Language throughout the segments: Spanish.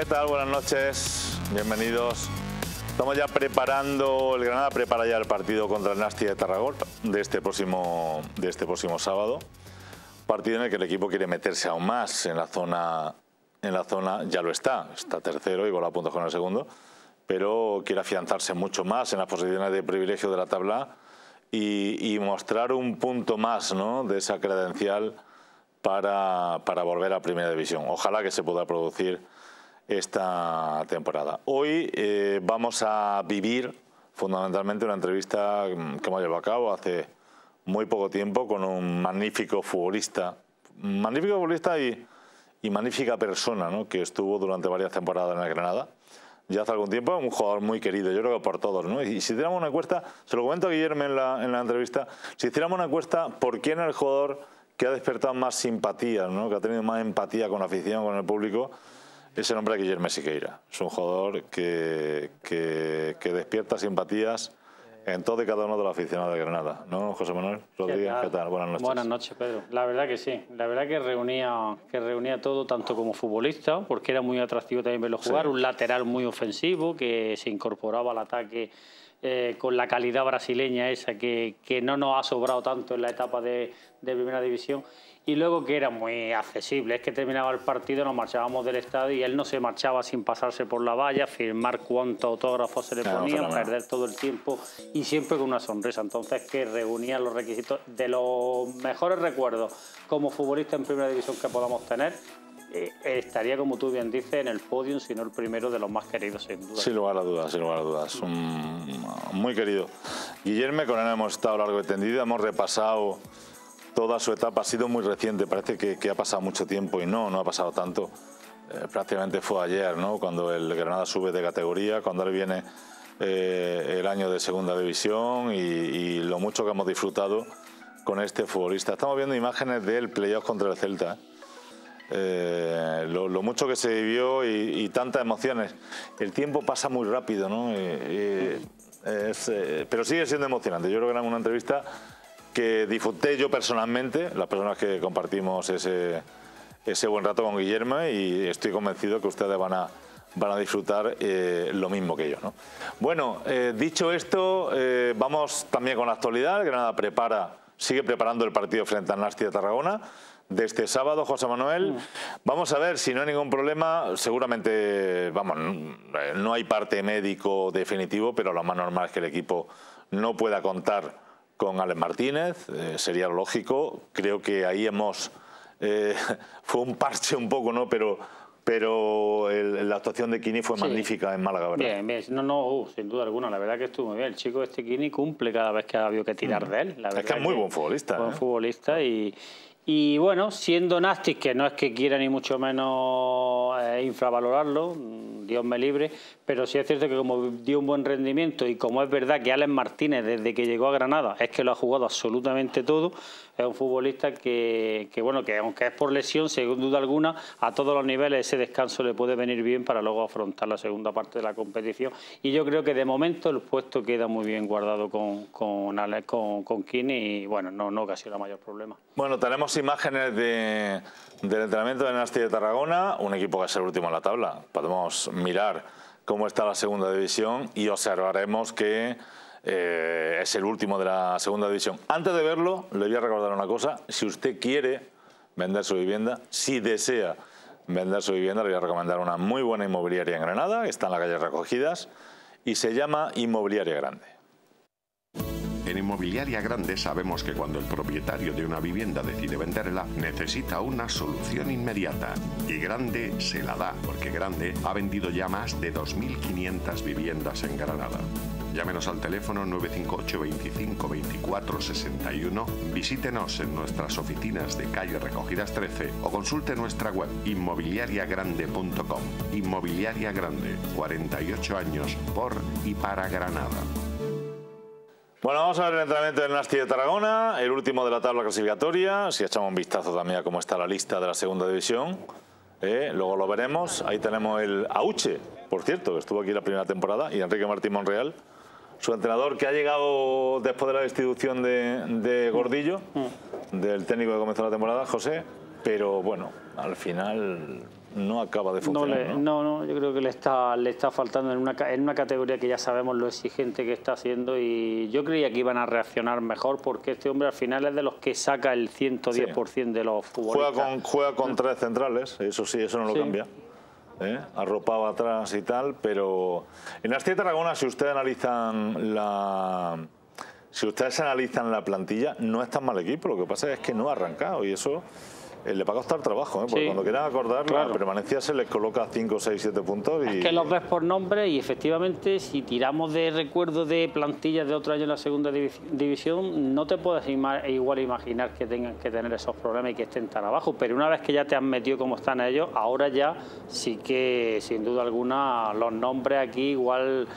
¿Qué tal? Buenas noches, bienvenidos. Estamos ya preparando, el Granada prepara ya el partido contra el Nasti de Tarragor de este próximo, de este próximo sábado. Partido en el que el equipo quiere meterse aún más en la zona, en la zona ya lo está, está tercero, y igual a puntos con el segundo, pero quiere afianzarse mucho más en las posiciones de privilegio de la tabla y, mostrar un punto más ¿no? de esa credencial para, para volver a Primera División. Ojalá que se pueda producir esta temporada. Hoy eh, vamos a vivir fundamentalmente una entrevista mm, que hemos llevado a cabo hace muy poco tiempo con un magnífico futbolista, magnífico futbolista y, magnífica persona ¿no? que estuvo durante varias temporadas en el Granada. Ya hace algún tiempo, un jugador muy querido, yo creo que por todos. Y si hiciéramos una encuesta, se lo comento a Guillermo en la, entrevista, si hiciéramos una encuesta, ¿por quién es el jugador que ha despertado más simpatía, ¿no? que ha tenido más empatía con la afición, con el público, ese se es Guillermo Siqueira. Es un jugador que, que, despierta simpatías en todo y cada uno de los aficionados de Granada. ¿No, José Manuel? ¿qué tal? Buenas noches. Buenas noches, Pedro. La verdad que sí. La verdad que reunía, que reunía todo, tanto como futbolista, porque era muy atractivo también verlo jugar, un lateral muy ofensivo que se incorporaba al ataque eh, con la calidad brasileña esa que, no nos ha sobrado tanto en la etapa de, de primera división y luego que era muy accesible. Es que terminaba el partido, nos marchábamos del estadio y él no se marchaba sin pasarse por la valla, firmar cuántos autógrafos se le ponían, perder todo el tiempo y siempre con una sonrisa. Entonces que reunía los requisitos de los mejores recuerdos como futbolista en primera división que podamos tener. Eh, estaría, como tú bien dices, en el podium, sino el primero de los más queridos, sin duda. Sin lugar a dudas, sin lugar a dudas. Un, muy querido. Guillermo, con él hemos estado largo y tendido, hemos repasado toda su etapa ha sido muy reciente, parece que, ha pasado mucho tiempo y no, no ha pasado tanto. Eh, prácticamente fue ayer, ¿no? cuando el Granada sube de categoría, cuando él viene eh, el año de segunda división y, lo mucho que hemos disfrutado con este futbolista. Estamos viendo imágenes del playoff contra el Celta. ¿eh? lo, mucho que se vivió y, tantas emociones. El tiempo pasa muy rápido, ¿no? pero sigue siendo emocionante. Yo creo que era una entrevista que disfruté yo personalmente, las personas que compartimos ese, ese buen rato con Guillermo y estoy convencido que ustedes van a, van a disfrutar eh, lo mismo que yo. ¿no? Bueno, eh, dicho esto, eh, vamos también con la actualidad. Granada prepara, sigue preparando el partido frente a Nasti de Tarragona. De este sábado, José Manuel, mm. vamos a ver si no hay ningún problema. Seguramente, vamos, no hay parte médico definitivo, pero lo más normal es que el equipo no pueda contar con Alex Martínez, eh, sería lógico, creo que ahí hemos... Eh, fue un parche un poco, ¿no? Pero, pero la actuación de Kini fue magnífica en Málaga, ¿verdad? Bien, bien. No, no, uh, sin duda alguna. La verdad que estuvo muy bien. El chico este Kini cumple cada vez que ha habido que tirar mm. de él. La es que es muy buen futbolista. Buen ¿eh? futbolista y... Y bueno, siendo Nastic, que no es que quiera ni mucho menos infravalorarlo, mm, Dios me libre, pero sí es cierto que como dio un buen rendimiento y como es verdad que Alex Martínez desde que llegó a Granada es que lo ha jugado absolutamente todo, es un futbolista que, bueno, que aunque es por lesión, sin duda alguna, a todos los niveles ese descanso le puede venir bien para luego afrontar la segunda parte de la competición y yo creo que de momento el puesto queda muy bien guardado con, con con, Kini y bueno, no, no el mayor problema. Bueno, tenemos imágenes del entrenamiento de Nasti de Tarragona, un equipo que es el último en la tabla, podemos mirar cómo está la segunda división y observaremos que eh, es el último de la segunda división. Antes de verlo, le voy a recordar una cosa. Si usted quiere vender su vivienda, si desea vender su vivienda, le voy a recomendar una muy buena inmobiliaria en Granada, que está en la calle Recogidas, y se llama Inmobiliaria Grande. En Inmobiliaria Grande sabemos que cuando el propietario de una vivienda decide venderla, necesita una solución inmediata. Y Grande se la da, porque Grande ha vendido ya más de 2.500 viviendas en Granada. Llámenos al teléfono 958 25 24 61, visítenos en nuestras oficinas de calle Recogidas 13 o consulte nuestra web inmobiliariagrande.com. Inmobiliaria Grande, 48 años por y para Granada. Bueno, vamos a ver el entrenamiento del Nasti de Tarragona, el último de la tabla clasificatoria, si echamos un vistazo también a cómo está la lista de la segunda división, eh, luego lo veremos, ahí tenemos el Auche, por cierto, que estuvo aquí la primera temporada, y Enrique Martín Monreal, su entrenador que ha llegado después de la destitución de Gordillo, mm. del técnico que comenzó la temporada, José, pero bueno, al final no acaba de funcionar. No, ¿no? yo creo que le está, le está faltando en una, en una categoría que ya sabemos lo exigente que está haciendo y yo creía que iban a reaccionar mejor porque este hombre al final es de los que saca el 110% de los futbolistas. Juega con, juega con tres centrales, eso sí, eso no lo cambia. ¿eh? Arropaba atrás y tal, pero en Astia Tarragona, si ustedes analizan la... Si ustedes analizan la plantilla, no es tan mal equipo, lo que pasa es que no ha arrancado y eso eh, le va a costar trabajo, ¿eh? porque cuando quieran acordar la permanencia se les coloca 5, 6, 7 puntos. Y... Es que los ves por nombre y efectivamente si tiramos de recuerdo de plantillas de otro año en la segunda división, no te puedes igual imaginar que tengan que tener esos problemas y que estén tan abajo, pero una vez que ya te han metido como están ellos, ahora ya sí que sin duda alguna los nombres aquí igual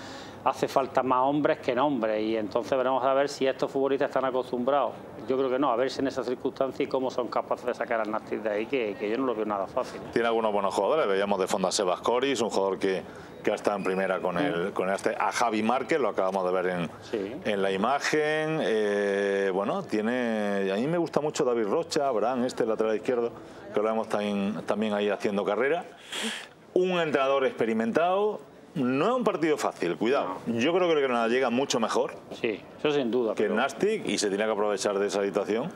hace falta más hombres que nombres y entonces veremos a ver si estos futbolistas están acostumbrados yo creo que no, a ver si en esa circunstancia... y cómo son capaces de sacar al Nastic de ahí, que, yo no lo veo nada fácil. Tiene algunos buenos jugadores, veíamos de fondo a Sebas Coris, un jugador que, que ha estado en primera con, el, con este, a Javi Márquez, lo acabamos de ver en, la imagen. Eh, bueno, tiene, a mí me gusta mucho David Rocha, Abraham, este lateral izquierdo, que lo vemos también ahí haciendo carrera. Un entrenador experimentado, no es un partido fácil, cuidado. Yo creo que el Granada llega mucho mejor. Sí, eso sin duda. Que el Nastic y se tiene que aprovechar de esa situación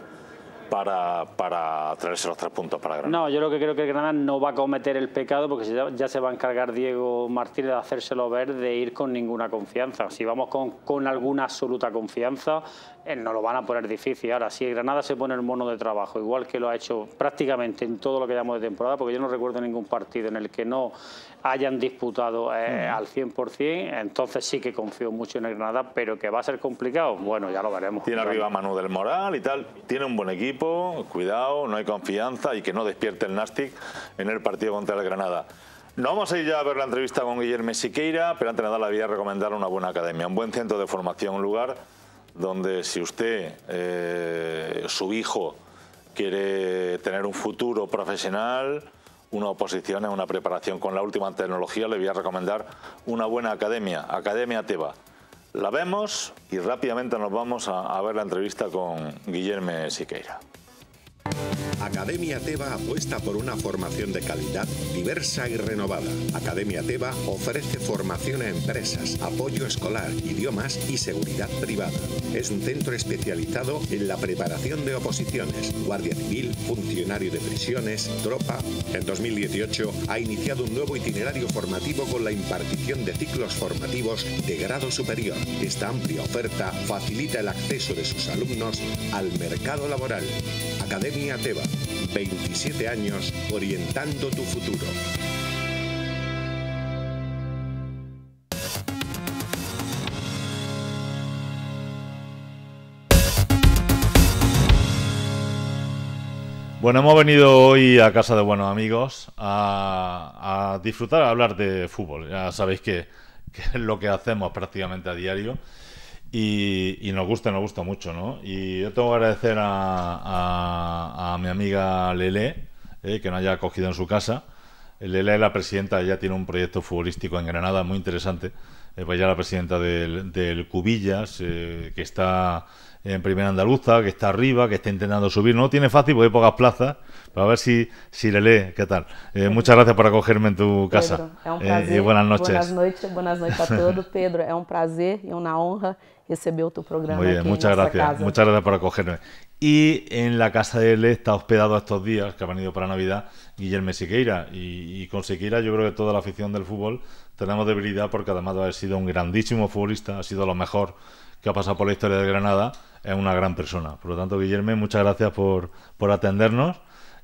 para, para traerse los tres puntos para Granada. No, yo lo que creo que Granada no va a cometer el pecado porque ya, se va a encargar Diego Martínez de hacérselo ver de ir con ninguna confianza. Si vamos con, con alguna absoluta confianza, no eh, no lo van a poner difícil. Ahora, si Granada se pone el mono de trabajo, igual que lo ha hecho prácticamente en todo lo que llamamos de temporada, porque yo no recuerdo ningún partido en el que no hayan disputado eh, al 100%, entonces sí que confío mucho en el Granada, pero que va a ser complicado, bueno, ya lo veremos. Tiene arriba Manu del Moral y tal, tiene un buen equipo, cuidado, no hay confianza y que no despierte el Nastic en el partido contra el Granada. No vamos a ir ya a ver la entrevista con Guillermo Siqueira, pero antes nada le voy a recomendar una buena academia, un buen centro de formación, un lugar donde si usted, eh, su hijo, quiere tener un futuro profesional, una oposición en una preparación con la última tecnología, le voy a recomendar una buena academia, Academia Teba. La vemos y rápidamente nos vamos a, a ver la entrevista con Guillermo Siqueira. Academia Teba apuesta por una formación de calidad, diversa y renovada. Academia Teva ofrece formación a empresas, apoyo escolar, idiomas y seguridad privada. Es un centro especializado en la preparación de oposiciones, guardia civil, funcionario de prisiones, tropa. En 2018 ha iniciado un nuevo itinerario formativo con la impartición de ciclos formativos de grado superior. Esta amplia oferta facilita el acceso de sus alumnos al mercado laboral. Academia Teba, 27 años orientando tu futuro. Bueno, hemos venido hoy a casa de buenos amigos a, disfrutar, a hablar de fútbol. Ya sabéis que es lo que hacemos prácticamente a diario. Y, nos gusta, nos gusta mucho, ¿no? Y yo tengo que agradecer a, a, mi amiga Lele, eh, que nos haya acogido en su casa. Lele es la presidenta, ella tiene un proyecto futbolístico en Granada muy interesante. Eh, pues ya la presidenta del, del Cubillas, eh, que está en Primera Andaluza, que está arriba, que está intentando subir. No tiene fácil porque hay pocas plazas, pero a ver si, si Lele ¿qué tal? Eh, muchas gracias por acogerme en tu casa. y buenas noches. Buenas noches, buenas noches a todos, Pedro. Es un placer y una honra recibió tu programa. muchas gracias. Muchas gracias por acogerme. Y en la casa de él está hospedado estos días, que ha venido para Navidad, Guillermo Siqueira. Y, con Siqueira yo creo que toda la afición del fútbol tenemos debilidad porque además de haber sido un grandísimo futbolista, ha sido lo mejor que ha pasado por la historia de Granada, es una gran persona. Por lo tanto, Guillermo, muchas gracias por, por atendernos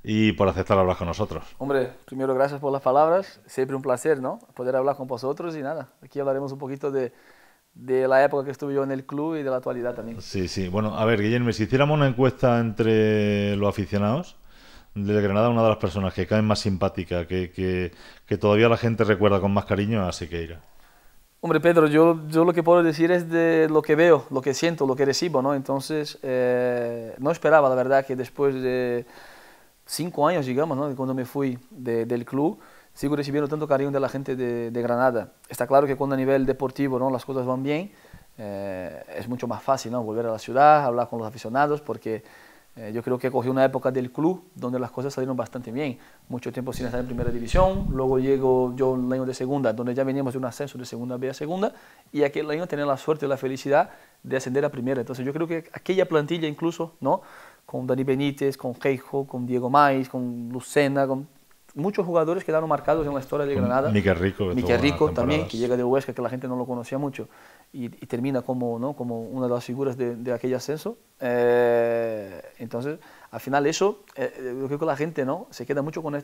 y por aceptar hablar con nosotros. Hombre, primero gracias por las palabras, siempre un placer, ¿no? Poder hablar con vosotros y nada, aquí hablaremos un poquito de de la época que estuve yo en el club y de la actualidad también. Sí, sí. Bueno, a ver, Guillermo, si hiciéramos una encuesta entre los aficionados del Granada, una de las personas que cae más simpática, que, que, todavía la gente recuerda con más cariño, a que Hombre, Pedro, yo, yo lo que puedo decir es de lo que veo, lo que siento, lo que recibo, ¿no? Entonces, eh, no esperaba, la verdad, que después de cinco años, digamos, Cuando me fui del club, sigo recibiendo tanto cariño de la gente de, Granada. Está claro que cuando a nivel deportivo ¿no? las cosas van bien, eh, es mucho más fácil ¿no? volver a la ciudad, hablar con los aficionados, porque eh, yo creo que cogí una época del club donde las cosas salieron bastante bien. Mucho tiempo sin estar en primera división, luego llego yo un año de segunda, donde ya veníamos de un ascenso de segunda B a segunda, y aquel año tenía la suerte y la felicidad de ascender a primera. Entonces yo creo que aquella plantilla incluso, ¿no? con Dani Benítez, con Keijo, con Diego Maiz, con Lucena, con muchos jugadores quedaron marcados en la historia de Granada. Miquel Rico. Rico también, que llega de Huesca, que la gente no lo conocía mucho, y, termina como, como una de las figuras de, aquel ascenso. Eh, entonces, al final eso, lo eh, eh, yo creo que la gente ¿no? se queda mucho con,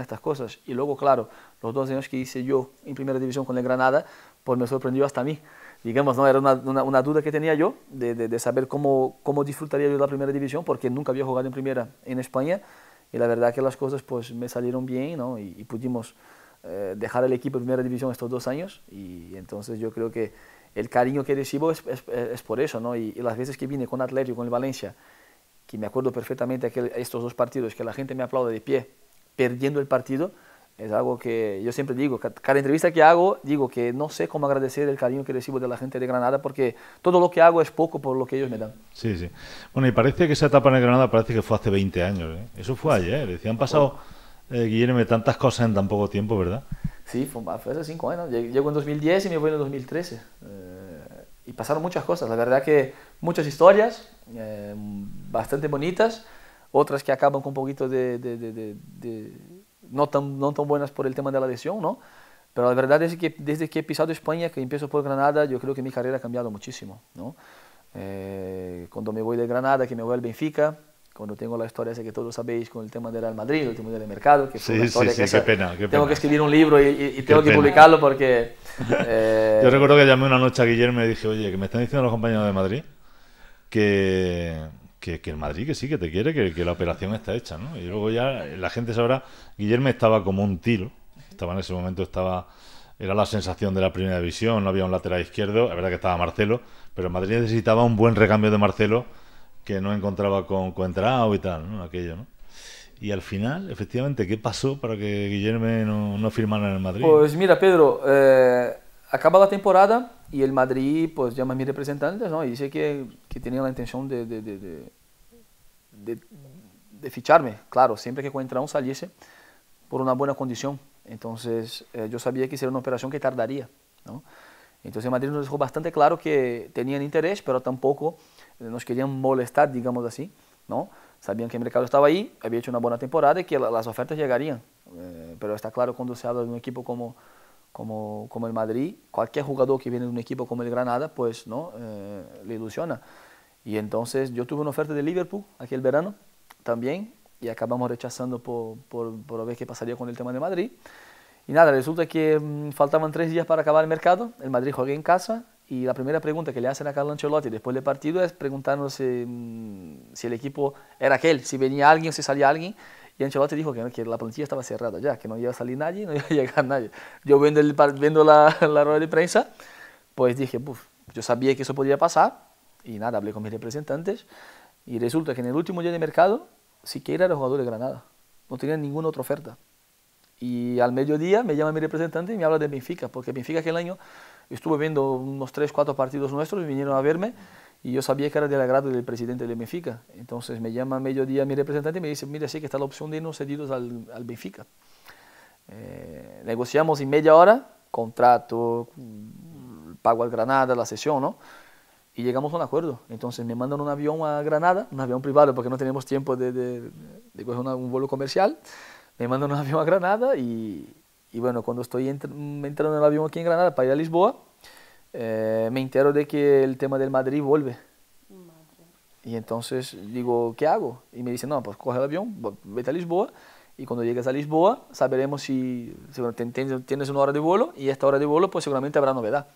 estas cosas. Y luego, claro, los dos años que hice yo en primera división con el Granada, pues me sorprendió hasta a mí. Digamos, ¿no? era una, duda que tenía yo de, saber cómo, cómo disfrutaría yo la primera división, porque nunca había jugado en primera en España y la verdad que las cosas pues me salieron bien y, pudimos eh, dejar el equipo de primera división estos dos años y entonces yo creo que el cariño que recibo es, por eso ¿no? y, las veces que vine con Atlético, con el Valencia, que me acuerdo perfectamente aquel, estos dos partidos, que la gente me aplaude de pie perdiendo el partido, es algo que yo siempre digo, cada entrevista que hago, digo que no sé cómo agradecer el cariño que recibo de la gente de Granada porque todo lo que hago es poco por lo que ellos me dan. Sí, sí. Bueno, y parece que esa etapa en Granada parece que fue hace 20 años. ¿eh? Eso fue ayer. Decían, han pasado, eh, Guillermo, tantas cosas en tan poco tiempo, ¿verdad? Sí, fue, hace 5 años. Llego en 2010 y me voy en 2013. Eh, y pasaron muchas cosas. La verdad que muchas historias bastante bonitas, otras que acaban con un poquito de no tan, no tan buenas por el tema de la lesión, ¿no? Pero la verdad es que desde que he pisado España, que empiezo por Granada, yo creo que mi carrera ha cambiado muchísimo, ¿no? Eh, cuando me voy de Granada, que me voy al Benfica, cuando tengo la historia esa que todos sabéis con el tema del Real Madrid, el tema del mercado, que fue sí, sí, pena, tengo que escribir un libro y, tengo que publicarlo porque... Eh, yo recuerdo que llamé una noche a Guillermo y dije, oye, que me están diciendo los compañeros de Madrid que que, el Madrid que sí, que te quiere, que, la operación está hecha, ¿no? Y luego ya la gente sabrá, Guillermo estaba como un tiro, estaba en ese momento, estaba era la sensación de la primera división, no había un lateral izquierdo, la verdad que estaba Marcelo, pero el Madrid necesitaba un buen recambio de Marcelo que no encontraba con Coentrao y tal, ¿no? Aquello, ¿no? Y al final, efectivamente, ¿qué pasó para que Guillermo no, no firmara en el Madrid? Pues mira, Pedro, eh acaba la temporada y el Madrid pues llama a mis representantes ¿no? y dice que, que la intención de, de, ficharme. Claro, siempre que un saliese por una buena condición. Entonces eh, yo sabía que sería una operación que tardaría. Entonces el Madrid nos dejó bastante claro que tenían interés, pero tampoco eh, nos querían molestar, digamos así. ¿no? Sabían que el mercado estaba ahí, había hecho una buena temporada y que las ofertas llegarían. Eh, pero está claro cuando se habla de un equipo como como, como el Madrid, cualquier jugador que viene de un equipo como el Granada, pues no eh, le ilusiona. Y entonces yo tuve una oferta de Liverpool aquel verano también y acabamos rechazando por, por, por ver qué pasaría con el tema de Madrid. Y nada, resulta que mm, faltaban tres días para acabar el mercado, el Madrid juega en casa y la primera pregunta que le hacen a Carlo Ancelotti después del partido es preguntarnos si, eh, mm, si el equipo era aquel, si venía alguien o si salía alguien. Y Ancelotti dijo que, la plantilla estaba cerrada ya, que no iba a salir nadie, no iba a llegar nadie. Yo viendo, viendo la, rueda de prensa, pues dije, yo sabía que eso podía pasar, y nada, hablé con mis representantes, y resulta que en el último día de mercado, siquiera era jugador de Granada, no tenía ninguna otra oferta. Y al mediodía me llama mi representante y me habla de Benfica, porque Benfica aquel año estuve viendo unos 3, 4 partidos nuestros, y vinieron a verme y yo sabía que era del agrado del presidente del Benfica. Entonces me llama a mediodía mi representante y me dice, mira, sí que está la opción de irnos cedidos al, al Benfica. Eh, negociamos en media hora, contrato, pago al Granada, la sesión, ¿no? Y llegamos a un acuerdo. Entonces me mandan un avión a Granada, un avión privado porque no tenemos tiempo de, de, de coger un vuelo comercial. Me mandan un avión a Granada y, y bueno, cuando estoy entrando en el avión aquí en Granada para ir a Lisboa, eh, me entero de que el tema del Madrid vuelve. Y entonces digo, ¿qué hago? Y me dicen, no, pues coge el avión, vete a Lisboa y cuando llegues a Lisboa saberemos si, tienes una hora de vuelo y esta hora de vuelo pues seguramente habrá novedad.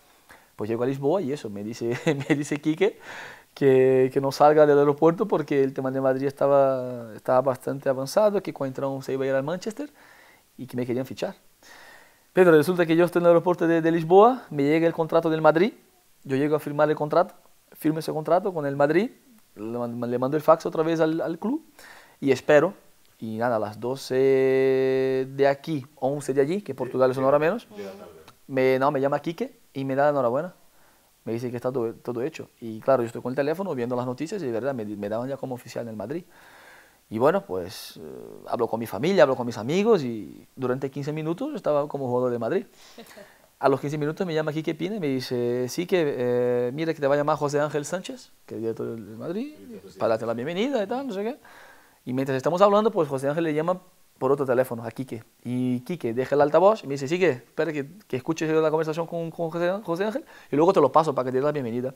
Pues llego a Lisboa y eso, me dice, me dice Quique que, que no salga del aeropuerto porque el tema del Madrid estaba, estaba bastante avanzado, que cuando entraron se iba a ir al Manchester y que me querían fichar. Pedro, resulta que yo estoy en el aeropuerto de, Lisboa, me llega el contrato del Madrid, yo llego a firmar el contrato, firmo ese contrato con el Madrid, le, mando el fax otra vez al, club y espero. Y nada, a las 12 de aquí, 11 de allí, que Portugal es una hora menos, me, llama Quique y me da la enhorabuena. Me dice que está todo, hecho. Y claro, yo estoy con el teléfono viendo las noticias y de verdad me, me daban ya como oficial en el Madrid. Y bueno, pues eh, hablo con mi familia, hablo con mis amigos y durante 15 minutos estaba como jugador de Madrid. A los 15 minutos me llama Quique Pina y me dice, sí que eh, mira que te va a llamar José Ángel Sánchez, que es director de Madrid, para darte la bienvenida y tal, no sé qué. Y mientras estamos hablando, pues José Ángel le llama por otro teléfono a Quique. Y Quique deja el altavoz y me dice, sí que espera que, que escuches la conversación con, José, Ángel y luego te lo paso para que te dé la bienvenida.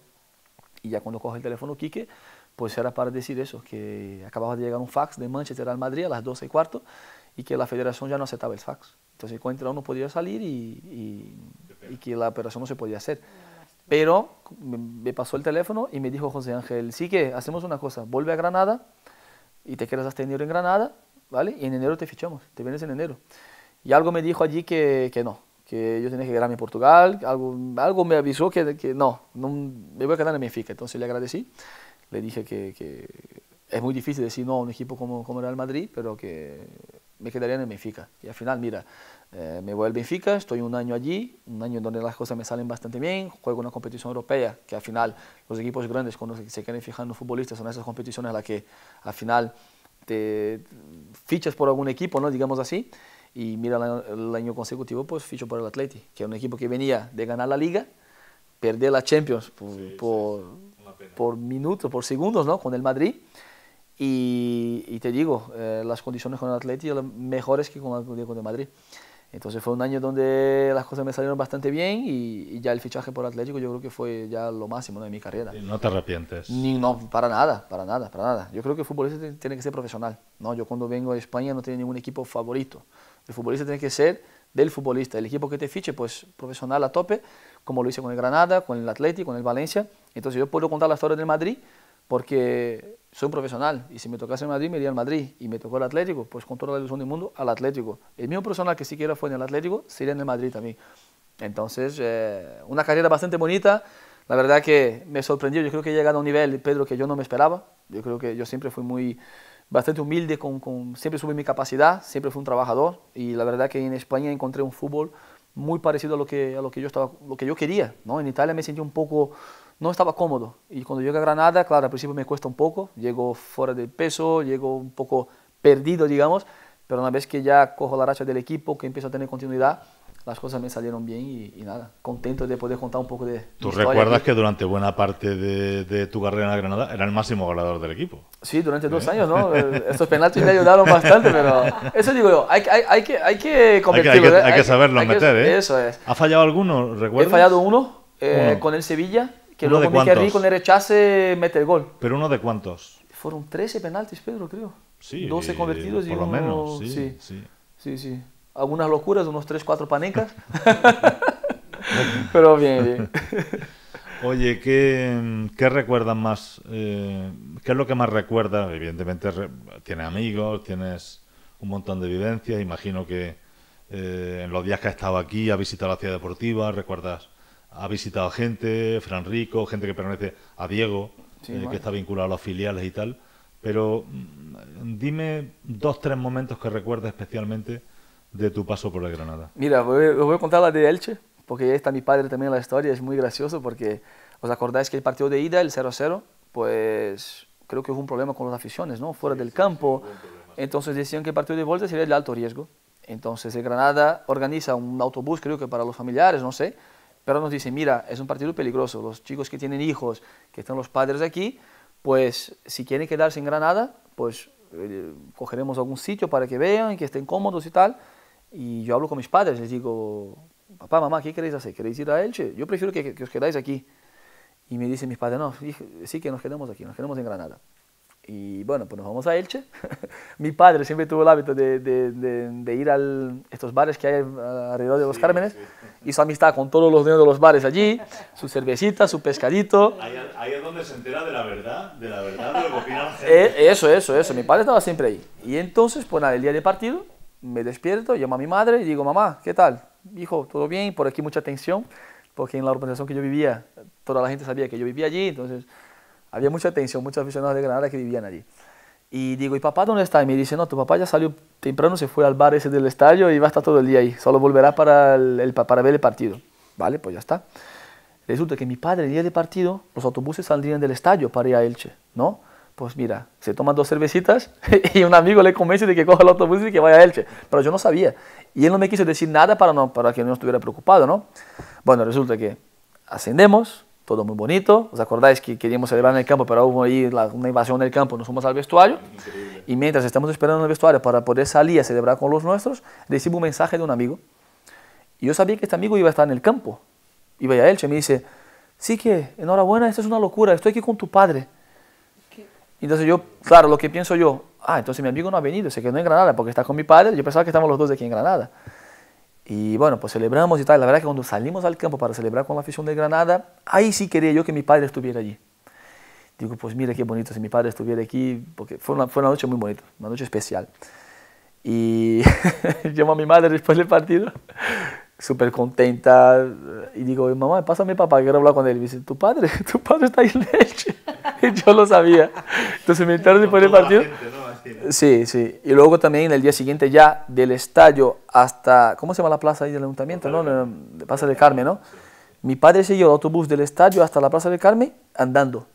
Y ya cuando coge el teléfono Quique, pues era para decir eso, que acababa de llegar un fax de Manchester al Madrid a las 12 y cuarto y que la federación ya no aceptaba el fax. Entonces cuenta no podía salir y, que la operación no se podía hacer. Pero me pasó el teléfono y me dijo José Ángel, sí que hacemos una cosa, vuelve a Granada y te quedas hasta enero en Granada, ¿vale? Y en enero te fichamos, te vienes en enero. Y algo me dijo allí que, no, que yo tenía que quedarme en Portugal, algo, me avisó que, no, no, me voy a quedar en Benfica, entonces le agradecí le dije que, es muy difícil decir no a un equipo como, como Real Madrid, pero que me quedaría en el Benfica. Y al final, mira, eh, me voy al Benfica, estoy un año allí, un año donde las cosas me salen bastante bien, juego una competición europea, que al final los equipos grandes cuando se quedan fijando los futbolistas son esas competiciones en las que al final te fichas por algún equipo, ¿no? digamos así, y mira el año consecutivo pues ficho por el Atleti, que es un equipo que venía de ganar la Liga, perder la Champions pues, por, por minutos, por segundos, ¿no? Con el Madrid. Y, te digo, eh, las condiciones con el Atlético mejores que con el, con el Madrid. Entonces fue un año donde las cosas me salieron bastante bien y, ya el fichaje por Atlético yo creo que fue ya lo máximo de mi carrera. Y no te arrepientes. Ni, no, para nada, para nada, para nada. Yo creo que el futbolista tiene que ser profesional. ¿no? Yo cuando vengo a España no tengo ningún equipo favorito. El futbolista tiene que ser del futbolista, el equipo que te fiche, pues profesional a tope, como lo hice con el Granada, con el Atlético, con el Valencia. Entonces yo puedo contar la historia del Madrid porque soy un profesional y si me tocase el Madrid me iría al Madrid y me tocó el Atlético, pues con toda la ilusión del mundo al Atlético. El mismo profesional que siquiera fue en el Atlético sería en el Madrid también. Entonces, eh, una carrera bastante bonita. La verdad que me sorprendió, yo creo que he llegado a un nivel, Pedro, que yo no me esperaba. Yo creo que yo siempre fui muy bastante humilde, con, siempre sube mi capacidad, siempre fui un trabajador y la verdad que en España encontré un fútbol muy parecido a lo que, a lo que, yo, estaba, lo que yo quería. ¿no? En Italia me sentí un poco, no estaba cómodo y cuando llegué a Granada, claro, al principio me cuesta un poco, llego fuera de peso, llego un poco perdido, digamos, pero una vez que ya cojo la racha del equipo, que empiezo a tener continuidad, las cosas me salieron bien y, nada, contento de poder contar un poco de... ¿Tú recuerdas que durante buena parte de, de, tu carrera en la Granada era el máximo goleador del equipo? Sí, durante dos ¿Eh? años, ¿no? Eh, Estos penaltis me ayudaron bastante, pero eso digo yo, hay, hay, que, hay que Hay que, hay que, hay ¿eh? que saberlo meter, ¿eh? Eso es. ¿Ha fallado alguno, recuerdas? He fallado uno, eh, con el Sevilla, que uno luego me con el rechace, mete el gol. ¿Pero uno de cuántos? Fueron 13 penaltis, Pedro, creo. Sí. 12 convertidos por y lo uno... menos, sí. sí. sí, sí algunas locuras, unos 3, 4 panecas. Pero bien, Oye, ¿qué, qué recuerdas más? Eh, ¿Qué es lo que más recuerdas? Evidentemente tienes amigos, tienes un montón de vivencias. Imagino que eh, en los días que has estado aquí, has visitado la ciudad deportiva, recuerdas, ha visitado gente, Fran Rico, gente que pertenece a Diego, eh, que está vinculado a los filiales y tal. Pero mm, dime dos, tres momentos que recuerdas especialmente de tu paso por el Granada? Mira, voy, voy a contar la de Elche, porque ahí está mi padre también en la historia, es muy gracioso porque os acordáis que el partido de ida, el 0-0, pues creo que hubo un problema con las aficiones, ¿no? Fuera del campo. Entonces decían que el partido de vuelta sería de alto riesgo. Entonces el Granada organiza un autobús, creo que para los familiares, no sé, pero nos dicen, mira, es un partido peligroso, los chicos que tienen hijos, que están los padres aquí, pues si quieren quedarse en Granada, pues eh, cogeremos algún sitio para que vean, que estén cómodos y tal. Y yo hablo con mis padres, les digo, papá, mamá, ¿qué queréis hacer? ¿Queréis ir a Elche? Yo prefiero que, os quedáis aquí. Y me dicen mis padres, no, sí que nos quedamos aquí, nos quedamos en Granada. Y bueno, pues nos vamos a Elche. Mi padre siempre tuvo el hábito de, de, ir a estos bares que hay eh, alrededor de los Cármenes. Hizo amistad con todos los dueños de los bares allí, su cervecita, su pescadito. Ahí, es donde se entera de la verdad, de la verdad de lo que opina la eh, gente. eso, eso, eso. Mi padre estaba siempre ahí. Y entonces, pues nada, el día de partido, me despierto, llamo a mi madre y digo, mamá, ¿qué tal? Hijo, ¿todo bien? Por aquí mucha tensión, porque en la organización que yo vivía, toda la gente sabía que yo vivía allí, entonces había mucha tensión, muchos aficionados de Granada que vivían allí. Y digo, ¿y papá dónde está? Y me dice, no, tu papá ya salió temprano, se fue al bar ese del estadio y va a estar todo el día ahí, solo volverá para, el, para ver el partido. Vale, pues ya está. Resulta que mi padre, el día de partido, los autobuses saldrían del estadio para ir a Elche, ¿no? Pues mira, se toman dos cervecitas y un amigo le convence de que coja el autobús y que vaya a Elche. Pero yo no sabía. Y él no me quiso decir nada para, no, para que no estuviera preocupado, ¿no? Bueno, resulta que ascendemos, todo muy bonito. ¿Os acordáis que queríamos celebrar en el campo, pero hubo ahí una invasión del campo? Nos fuimos al vestuario. Y mientras estamos esperando en el vestuario para poder salir a celebrar con los nuestros, recibo un mensaje de un amigo. Y yo sabía que este amigo iba a estar en el campo. Iba a Elche. Me dice, sí que, enhorabuena, esto es una locura, estoy aquí con tu padre. Entonces yo, claro, lo que pienso yo, ah, entonces mi amigo no ha venido, se quedó en Granada porque está con mi padre, yo pensaba que estábamos los dos aquí en Granada. Y bueno, pues celebramos y tal. La verdad es que cuando salimos al campo para celebrar con la afición de Granada, ahí sí quería yo que mi padre estuviera allí. Digo, pues mira qué bonito si mi padre estuviera aquí, porque fue una, fue una noche muy bonita, una noche especial. Y llamo a mi madre después del partido súper contenta y digo, mamá, pásame papá, quiero hablar con él. dice, tu padre, tu padre está en leche. yo lo sabía. Entonces me entraron después del partido. Sí, sí. Y luego también el día siguiente ya del estadio hasta, ¿cómo se llama la plaza ahí del ayuntamiento? ¿no? La plaza de Carmen, ¿no? Mi padre siguió el autobús del estadio hasta la plaza de Carmen andando,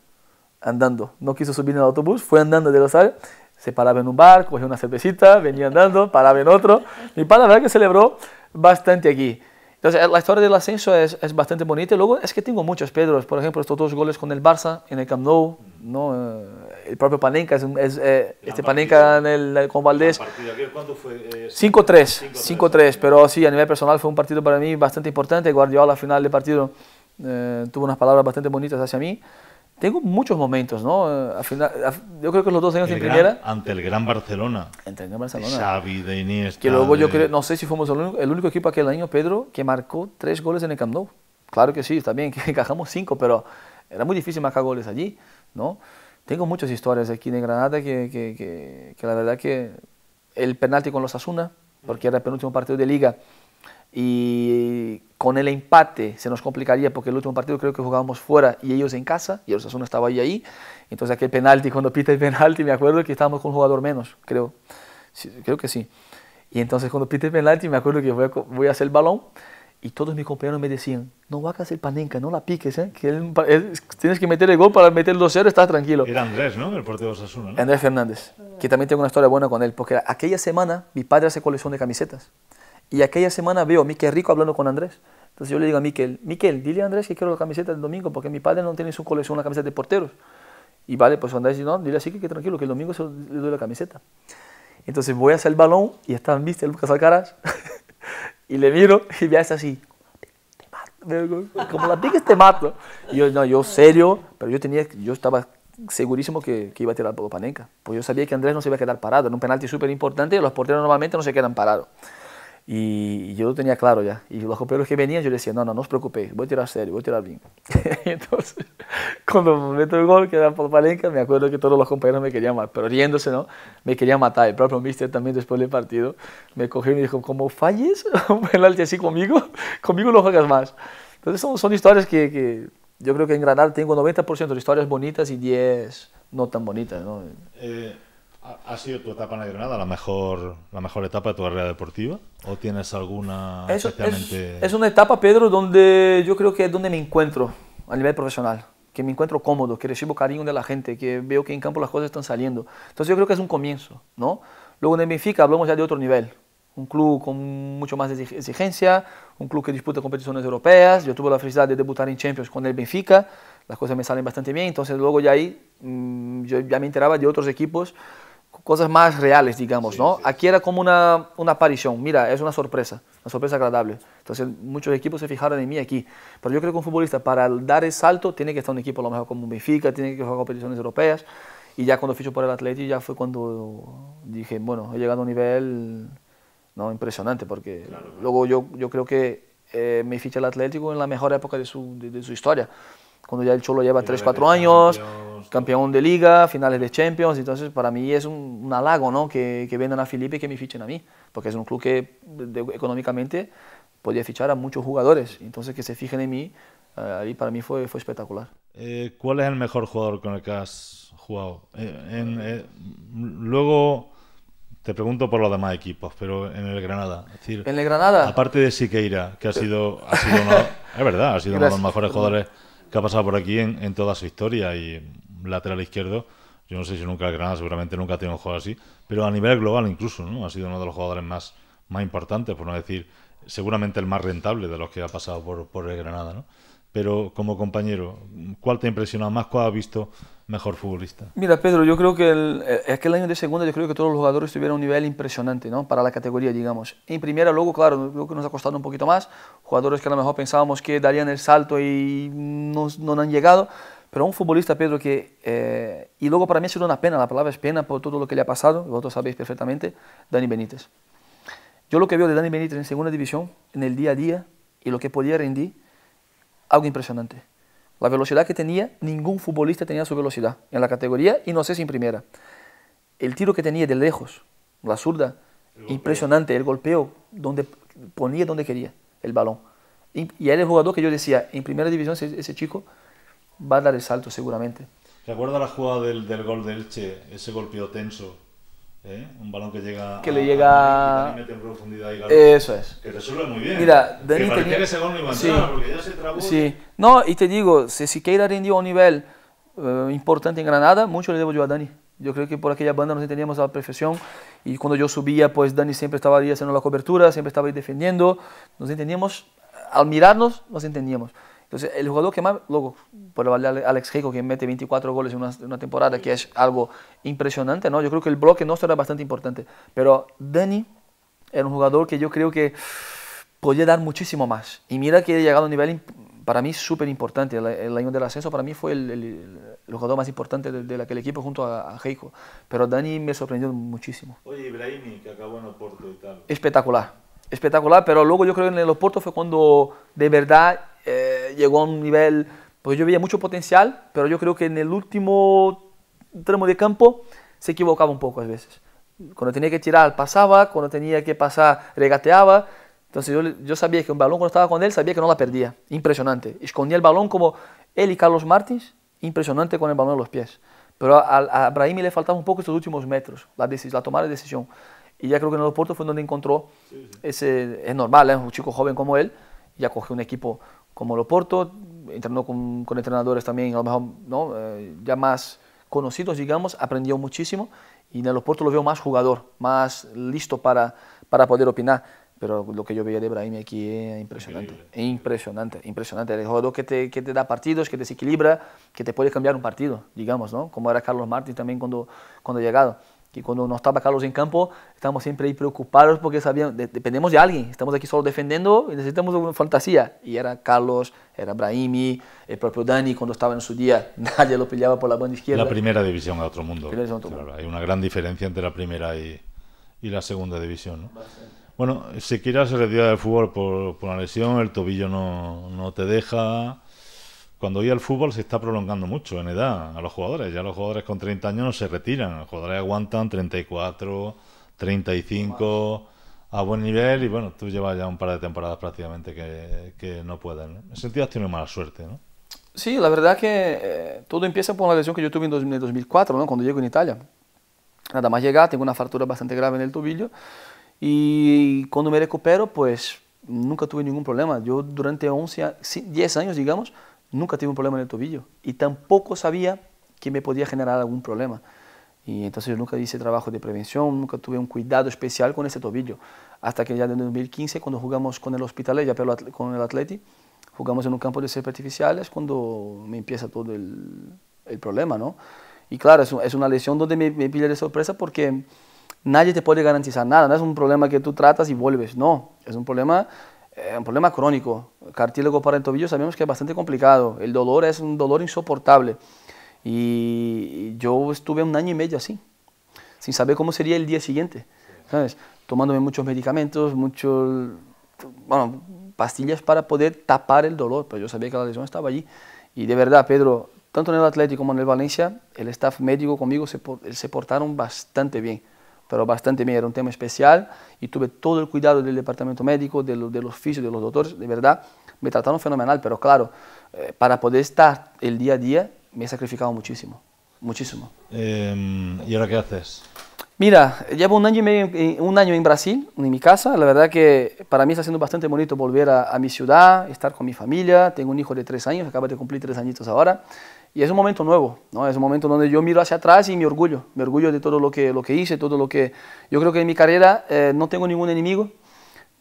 andando. No quiso subir en el autobús, fue andando de los estadio. Se paraba en un bar, cogía una cervecita, venía andando, paraba en otro. Mi padre, la verdad que celebró bastante aquí. Entonces, la historia del ascenso es, es, bastante bonita. luego es que tengo muchos Pedros. Por ejemplo, estos dos goles con el Barça en el Camp Nou. ¿no? Eh, el propio Panenka, es, eh, este Panenka en el, con Valdés. ¿Cuánto fue? 5-3, eh, 5-3. Pero sí, a nivel personal fue un partido para mí bastante importante. Guardiola al final del partido tuvo unas palabras bastante bonitas hacia mí. Tengo muchos momentos, ¿no? yo creo que los dos años en primera. Ante el Gran Barcelona. Ante el Gran Barcelona. Xavi, de Que luego yo creo, no sé si fuimos el único, equipo aquel año, Pedro, que marcó tres goles en el Camp Nou. Claro que sí, está bien, que encajamos cinco, pero era muy difícil marcar goles allí, ¿no? Tengo muchas historias aquí en Granada que, que, que, que la verdad que el penalti con los Asuna, porque era el penúltimo partido de liga, y con el empate se nos complicaría porque el último partido creo que jugábamos fuera y ellos en casa y el Osasuna estaba ahí ahí. Entonces aquel penalti, cuando pita el penalti, me acuerdo que estábamos con un jugador menos, creo. creo que sí. Y entonces cuando pita el penalti me acuerdo que voy a, voy a hacer el balón y todos mis compañeros me decían, no a el panenca, no la piques, ¿eh? que tienes que meter el gol para meter el 2-0, estás tranquilo. Era Andrés, ¿no? El portero de Osasuna. Andrés Fernández, que también tengo una historia buena con él, porque aquella semana mi padre hace colección de camisetas. Y aquella semana veo a Miquel Rico hablando con Andrés. Entonces yo le digo a Miquel, Miquel, dile a Andrés que quiero la camiseta del domingo, porque mi padre no tiene en su colección una camiseta de porteros. Y vale, pues Andrés dice, no, dile así que, que tranquilo, que el domingo se le doy la camiseta. Entonces voy a hacer el balón y está, viste, Lucas Alcaraz. y le miro y ya está así. Como la piques te mato. Y yo, no, yo serio, pero yo tenía, yo estaba segurísimo que, iba a tirar por Panenka. Pues yo sabía que Andrés no se iba a quedar parado. En un penalti súper importante, los porteros normalmente no se quedan parados. Y yo lo tenía claro ya. Y los compañeros que venían, yo decía, no, no, no os preocupéis, voy a tirar serio, voy a tirar bien. Entonces, cuando meto el gol, que era por Palenca, me acuerdo que todos los compañeros me querían matar, pero riéndose, ¿no? Me querían matar. El propio mister también, después del partido, me cogió y me dijo, cómo falles un penalti así conmigo, conmigo no juegas más. Entonces, son, son historias que, que yo creo que en Granada tengo 90% de historias bonitas y 10 no tan bonitas, ¿no? Eh, ¿Ha sido tu etapa en la mejor, la mejor etapa de tu carrera deportiva? ¿O tienes alguna es, es, una etapa, Pedro, donde yo creo que es donde me encuentro a nivel profesional. Que me encuentro cómodo, que recibo cariño de la gente, que veo que en campo las cosas están saliendo. Entonces yo creo que es un comienzo, ¿no? Luego en el Benfica hablamos ya de otro nivel. Un club con mucho más exigencia, un club que disputa competiciones europeas. Yo tuve la felicidad de debutar en Champions con el Benfica. Las cosas me salen bastante bien. Entonces luego ya ahí mm, yo ya me enteraba de otros equipos cosas más reales, digamos, ¿no? Aquí era como una, una, aparición, mira, es una sorpresa, una sorpresa agradable. Entonces muchos equipos se fijaron en mí aquí, pero yo creo que un futbolista para dar el salto tiene que estar en un equipo a lo mejor como Benfica, tiene que jugar competiciones europeas, y ya cuando ficho por el Atlético ya fue cuando dije, bueno, he llegado a un nivel no impresionante, porque luego yo, yo creo que eh, me ficha el Atlético en la mejor época de su, de su historia cuando ya el Cholo lleva 3, 4 años, campeón de liga, finales de Champions, entonces para mí es un, halago ¿no? que, que, vendan a Felipe y que me fichen a mí, porque es un club que económicamente podía fichar a muchos jugadores, entonces que se fijen en mí, eh, ahí para mí fue, fue espectacular. Eh, ¿Cuál es el mejor jugador con el que has jugado? Eh, luego... Te pregunto por los demás equipos, pero en el Granada. en el Granada. Aparte de Siqueira, que ha sido, es verdad, ha sido uno de los mejores jugadores ha pasado por aquí en, toda su historia y lateral izquierdo. Yo no sé si nunca el Granada, seguramente nunca ha tenido un juego así, pero a nivel global incluso, ¿no? Ha sido uno de los jugadores más, más importantes, por no decir seguramente el más rentable de los que ha pasado por, por el Granada, ¿no? pero como compañero, ¿cuál te ha impresionado más? ¿Cuál ha visto mejor futbolista? Mira, Pedro, yo creo que el, aquel eh, año de segunda, yo creo que todos los jugadores tuvieron un nivel impresionante, ¿no? Para la categoría, digamos. En primera, luego, claro, creo que nos ha costado un poquito más. Jugadores que a lo mejor pensábamos que darían el salto y no, han llegado. Pero un futbolista, Pedro, que... Eh, y luego para mí ha sido una pena, la palabra es pena por todo lo que le ha pasado, vosotros sabéis perfectamente, Dani Benítez. Yo lo que veo de Dani Benítez en segunda división, en el día a día, y lo que podía rendir, algo impresionante. La velocidad que tenía, ningún futbolista tenía su velocidad en la categoría y no sé si en primera. El tiro que tenía de lejos, la zurda, impresionante, el golpeo, donde ponía donde quería el balón. Y, era el jugador que yo decía, en primera división ese, chico va a dar el salto seguramente. ¿Recuerda la jugada del, del gol de Elche, ese golpeo tenso ¿Eh? Un balón que llega. le llega. y mete en profundidad y Eso es. Que resuelve muy bien. Mira, Dani. no sí. ya se trabó. No, y te digo, si Keira rindió a un nivel eh, importante en Granada, mucho le debo yo a Dani. Yo creo que por aquella banda nos entendíamos a la perfección y cuando yo subía, pues Dani siempre estaba ahí haciendo la cobertura, siempre estaba ahí defendiendo. Nos entendíamos, al mirarnos, nos entendíamos. Entonces, el jugador que más, luego, por hablar Alex Heiko, que mete 24 goles en una, temporada, que es algo impresionante, ¿no? Yo creo que el bloque nuestro era bastante importante. Pero Dani era un jugador que yo creo que podía dar muchísimo más. Y mira que he llegado a un nivel, para mí, súper importante. El, año del ascenso, para mí, fue el, jugador más importante de, aquel equipo junto a, Heiko. Pero Dani me sorprendió muchísimo. Oye, Ibrahimi, que acabó en Oporto y tal. Espectacular espectacular, pero luego yo creo que en el Oporto fue cuando de verdad eh, llegó a un nivel, Pues yo veía mucho potencial, pero yo creo que en el último tramo de campo se equivocaba un poco a veces. Cuando tenía que tirar pasaba, cuando tenía que pasar regateaba. Entonces yo, sabía que un balón cuando estaba con él sabía que no la perdía. Impresionante. Escondía el balón como él y Carlos Martins, impresionante con el balón en los pies. Pero a, a Brahim le faltaba un poco estos últimos metros, la, la tomar de decisión. Y ya creo que en el oporto fue donde encontró ese. Es normal, es ¿eh? un chico joven como él, ya cogió un equipo como el Oporto, entrenó con, con, entrenadores también, a lo mejor ¿no? Eh, ya más conocidos, digamos, aprendió muchísimo y en el Oporto lo veo más jugador, más listo para, para poder opinar. Pero lo que yo veía de Brahim aquí es eh, impresionante, Increíble. impresionante, impresionante. El jugador que te, que te da partidos, que te desequilibra, que te puede cambiar un partido, digamos, ¿no? Como era Carlos Martín también cuando, cuando ha llegado que cuando no estaba Carlos en campo, estábamos siempre ahí preocupados porque sabíamos, dependemos de alguien, estamos aquí solo defendiendo y necesitamos una fantasía. Y era Carlos, era Brahimi, el propio Dani cuando estaba en su día, nadie lo pillaba por la banda izquierda. La primera división a otro mundo. Hay una gran diferencia entre la primera y, y la segunda división. ¿no? Bueno, si se retirar del fútbol por, por, una lesión, el tobillo no, no te deja, cuando hoy el fútbol se está prolongando mucho en edad a los jugadores. Ya los jugadores con 30 años no se retiran. Los jugadores aguantan 34, 35 a buen nivel y bueno, tú llevas ya un par de temporadas prácticamente que, que no pueden. En ese sentido has tenido mala suerte, ¿no? Sí, la verdad que eh, todo empieza por una lesión que yo tuve en 2004, ¿no? cuando llego en Italia. Nada más llegar, tengo una fractura bastante grave en el tobillo y cuando me recupero, pues nunca tuve ningún problema. Yo durante 11, 10 años, digamos, Nunca tuve un problema en el tobillo y tampoco sabía que me podía generar algún problema. Y entonces yo nunca hice trabajo de prevención, nunca tuve un cuidado especial con ese tobillo. Hasta que ya en 2015, cuando jugamos con el hospital ya con el Atleti, jugamos en un campo de césped artificiales cuando me empieza todo el, problema, ¿no? Y claro, es, una lesión donde me, me pilla de sorpresa porque nadie te puede garantizar nada, no es un problema que tú tratas y vuelves, no, es un problema eh, un problema crónico, cartílago para el tobillo sabemos que es bastante complicado, el dolor es un dolor insoportable. Y yo estuve un año y medio así, sin saber cómo sería el día siguiente, Tomándome muchos medicamentos, muchos, pastillas para poder tapar el dolor, pero yo sabía que la lesión estaba allí. Y de verdad, Pedro, tanto en el Atlético como en el Valencia, el staff médico conmigo se, se portaron bastante bien pero bastante bien, era un tema especial y tuve todo el cuidado del departamento médico, del oficio, de los de los doctores, de verdad, me trataron fenomenal, pero claro, eh, para poder estar el día a día me he sacrificado muchísimo, muchísimo. Em, ¿Y ahora qué haces? Mira, llevo un año y medio, eh, un año en Brasil, en mi casa. La verdad que para mí está siendo bastante bonito volver a, mi ciudad, estar con mi familia. Tengo un hijo de tres años, acaba de cumplir tres añitos ahora. Y es un momento nuevo, ¿no? Es un momento donde yo miro hacia atrás y me orgullo. Me orgullo de todo lo que, lo que hice, todo lo que... Yo creo que en mi carrera eh, no tengo ningún enemigo,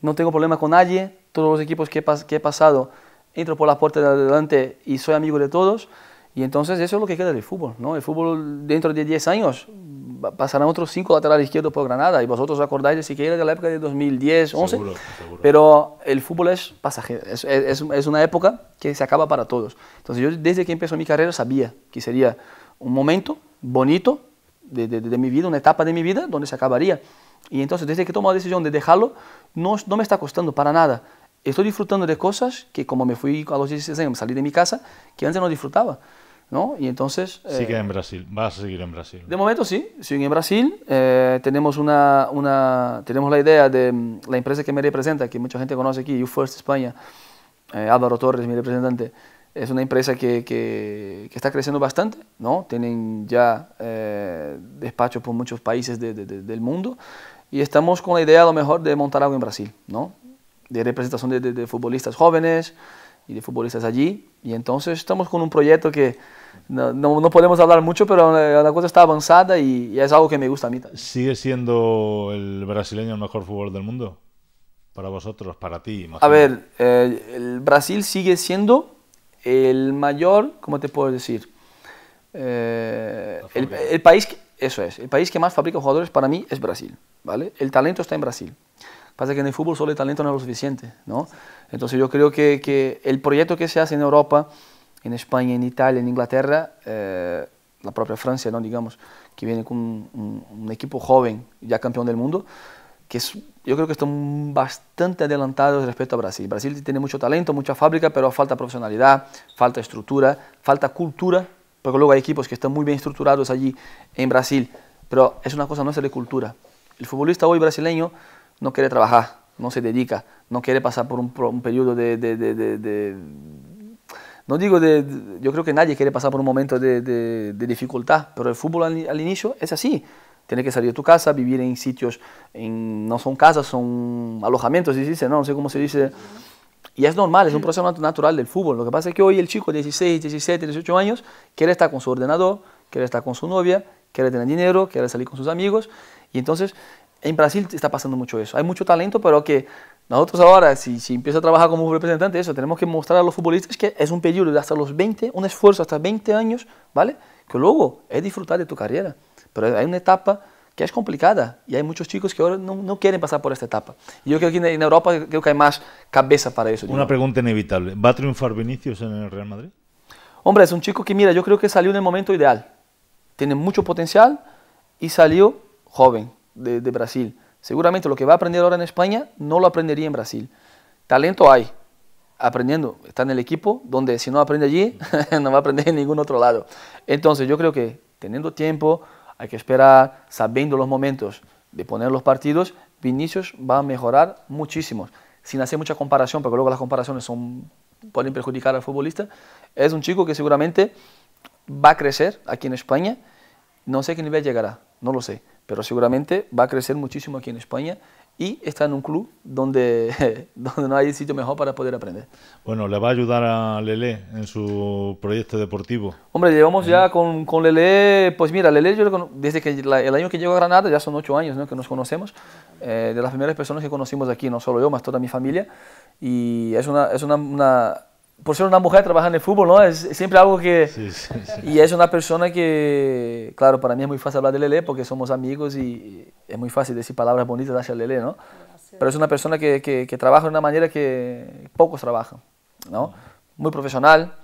no tengo problema con nadie. Todos los equipos que he, que pasado, entro por la puerta de adelante y soy amigo de todos. Y entonces eso es lo que queda del fútbol, ¿no? El fútbol dentro de 10 años pasarán otros cinco laterales izquierdos por Granada y vosotros acordáis de siquiera de la época de 2010, 11, pero el fútbol es pasajero, es, una época que se acaba para todos. Entonces yo desde que empezó mi carrera sabía que sería un momento bonito de, mi vida, una etapa de mi vida donde se acabaría. Y entonces desde que tomo la decisión de dejarlo, no, no me está costando para nada estoy disfrutando de cosas que como me fui a los 16 años, salí de mi casa, que antes no disfrutaba. ¿no? Y entonces... Sigue eh, en Brasil, va a seguir en Brasil. De momento sí, sigue en Brasil. Eh, tenemos, una, una, tenemos la idea de mm, la empresa que me representa, que mucha gente conoce aquí, U-First España, eh, Álvaro Torres, mi representante, es una empresa que, que, está creciendo bastante, ¿no? Tienen ya despachos por muchos países del mundo y estamos con la idea a lo mejor de montar algo en Brasil, ¿no? De representación de futbolistas jóvenes, y de futbolistas allí. Y entonces estamos con un proyecto que no, no, podemos hablar mucho, pero la cosa está avanzada y, es algo que me gusta a mí. ¿Sigue siendo el brasileño el mejor fútbol del mundo? Para vosotros, para ti. Imagino. A ver, eh, el Brasil sigue siendo el mayor, ¿cómo te puedo decir? Eh, el, país, eso es, el país que más fabrica jugadores para mí es Brasil, ¿vale? El talento está en Brasil. Pasa que en el fútbol solo el talento no es lo suficiente, ¿no? Entonces yo creo que, que el proyecto que se hace en Europa, en España, en Italia, en Inglaterra, eh, la propia Francia, ¿no? digamos, que viene con un, equipo joven, ya campeón del mundo, que es, yo creo que están bastante adelantados respecto a Brasil. Brasil tiene mucho talento, mucha fábrica, pero falta profesionalidad, falta estructura, falta cultura, porque luego hay equipos que están muy bien estructurados allí en Brasil, pero es una cosa nuestra de cultura. El futbolista hoy brasileño no quiere trabajar, no se dedica, no quiere pasar por un, periodo de, No digo de... Yo creo que nadie quiere pasar por un momento de, dificultad, pero el fútbol al, inicio es así. Tienes que salir de tu casa, vivir en sitios, no son casas, son alojamientos, se dice, no, no sé cómo se dice. Y es normal, es un proceso natural del fútbol. Lo que pasa es que hoy el chico de 16, 17, 18 años quiere estar con su ordenador, quiere estar con su novia, quiere tener dinero, quiere salir con sus amigos. Y entonces en Brasil está pasando mucho eso. Hay mucho talento, pero que nosotros ahora, si, si empieza a trabajar como representante, eso, tenemos que mostrar a los futbolistas que es un periodo de hasta los 20, un esfuerzo hasta 20 años, ¿vale? Que luego es disfrutar de tu carrera. Pero hay una etapa que es complicada y hay muchos chicos que ahora no, quieren pasar por esta etapa. Y yo creo que en, Europa creo que hay más cabeza para eso. Una pregunta inevitable. ¿Va a triunfar Vinicius en el Real Madrid? Hombre, es un chico que, mira, yo creo que salió en el momento ideal. Tiene mucho potencial y salió joven de, Brasil. Seguramente lo que va a aprender ahora en España no lo aprendería en Brasil. Talento hay, aprendiendo, está en el equipo, donde si no aprende allí, no va a aprender en ningún otro lado. Entonces yo creo que teniendo tiempo, hay que esperar, sabiendo los momentos de poner los partidos, Vinicius va a mejorar muchísimo, sin hacer mucha comparación, porque luego las comparaciones son, pueden perjudicar al futbolista. Es un chico que seguramente va a crecer aquí en España, no sé qué nivel llegará, no lo sé pero seguramente va a crecer muchísimo aquí en España y está en un club donde, donde no hay sitio mejor para poder aprender. Bueno, ¿le va a ayudar a Lele en su proyecto deportivo? Hombre, llevamos ya eh. con, con, Lele, pues mira, Lele, yo desde que el año que llegó a Granada, ya son ocho años ¿no? que nos conocemos, eh, de las primeras personas que conocimos aquí, no solo yo, más toda mi familia, y es una, es una por ser una mujer trabajando en el fútbol, ¿no? Es siempre algo que... Y es una persona que, claro, para mí es muy fácil hablar de Lele porque somos amigos y es muy fácil decir palabras bonitas hacia Lele, ¿no? Pero es una persona que, que, trabaja de una manera que pocos trabajan, ¿no? Muy profesional,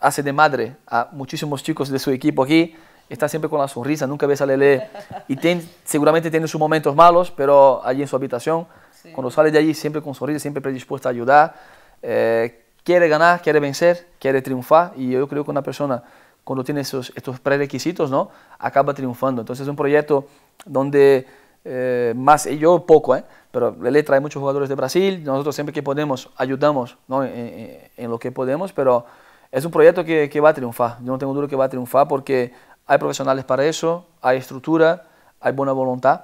hace de madre a muchísimos chicos de su equipo aquí, está siempre con la sonrisa, nunca ves a Lele y seguramente tiene sus momentos malos, pero allí en su habitación, cuando sale de allí siempre con sonrisa, siempre predispuesta a ayudar. Eh, quiere ganar, quiere vencer, quiere triunfar y yo creo que una persona cuando tiene esos, estos prerequisitos, ¿no? Acaba triunfando. Entonces es un proyecto donde eh, más, yo poco, ¿eh? Pero le trae muchos jugadores de Brasil, nosotros siempre que podemos ayudamos ¿no? en, en, lo que podemos, pero es un proyecto que, que va a triunfar. Yo no tengo duda que va a triunfar porque hay profesionales para eso, hay estructura, hay buena voluntad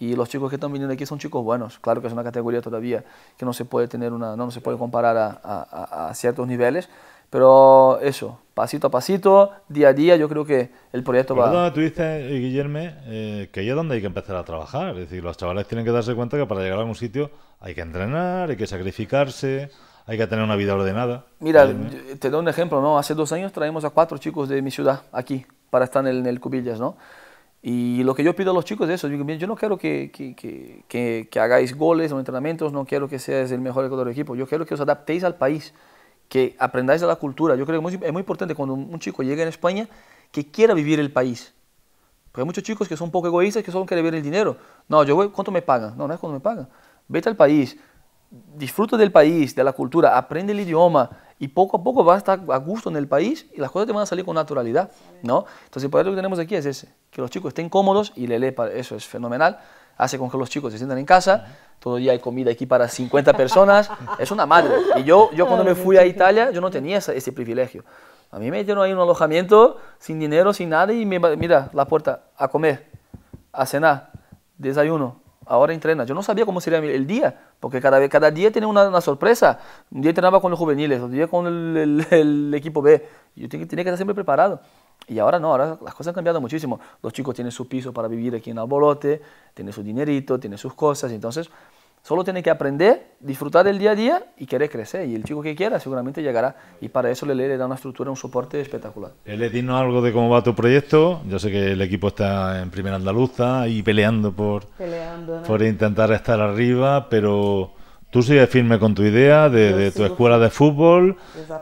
y los chicos que están viniendo aquí son chicos buenos. Claro que es una categoría todavía que no se puede tener una, no, se puede comparar a, a, ciertos niveles, pero eso, pasito a pasito, día a día, yo creo que el proyecto va. tú dices, eh, Guillerme, eh, que ahí es donde hay que empezar a trabajar. Es decir, los chavales tienen que darse cuenta que para llegar a algún sitio hay que entrenar, hay que sacrificarse. Hay que tener una vida ordenada. Mira, te doy un ejemplo, ¿no? Hace dos años traemos a cuatro chicos de mi ciudad aquí para estar en el, en el Cubillas, ¿no? Y lo que yo pido a los chicos es eso. Yo, yo no quiero que, que, que, que hagáis goles o entrenamientos, no quiero que seas el mejor jugador del equipo. Yo quiero que os adaptéis al país, que aprendáis de la cultura. Yo creo que es muy importante cuando un chico llega en España que quiera vivir el país. Porque hay muchos chicos que son un poco egoístas, que solo quieren ver el dinero. No, yo voy, ¿cuánto me pagan? No, no es cuánto me pagan. Vete al país, disfruta del país, de la cultura, aprende el idioma, y poco a poco va a estar a gusto en el país y las cosas te van a salir con naturalidad, ¿no? Entonces, el poder que tenemos aquí es ese, que los chicos estén cómodos y Lele, eso es fenomenal, hace con que los chicos se sientan en casa, todo el día hay comida aquí para 50 personas, es una madre. Y yo, yo cuando me fui a Italia, yo no tenía ese, ese privilegio. A mí me metieron ahí un alojamiento sin dinero, sin nada, y me, mira, la puerta, a comer, a cenar, desayuno, ahora entrena. Yo no sabía cómo sería el día, porque cada, cada día tiene una, sorpresa. Un día entrenaba con los juveniles, otro día con el, equipo B. Yo tenía, tenía que estar siempre preparado. Y ahora no, ahora las cosas han cambiado muchísimo. Los chicos tienen su piso para vivir aquí en Albolote, tienen su dinerito, tienen sus cosas. Entonces, Solo tiene que aprender, disfrutar del día a día y querer crecer. Y el chico que quiera seguramente llegará. Y para eso Lele le da una estructura, un soporte espectacular. Lele, eh, dinos algo de cómo va tu proyecto. Yo sé que el equipo está en Primera Andaluza y peleando por, peleando, por intentar estar arriba, pero tú sigues firme con tu idea de, de tu escuela de fútbol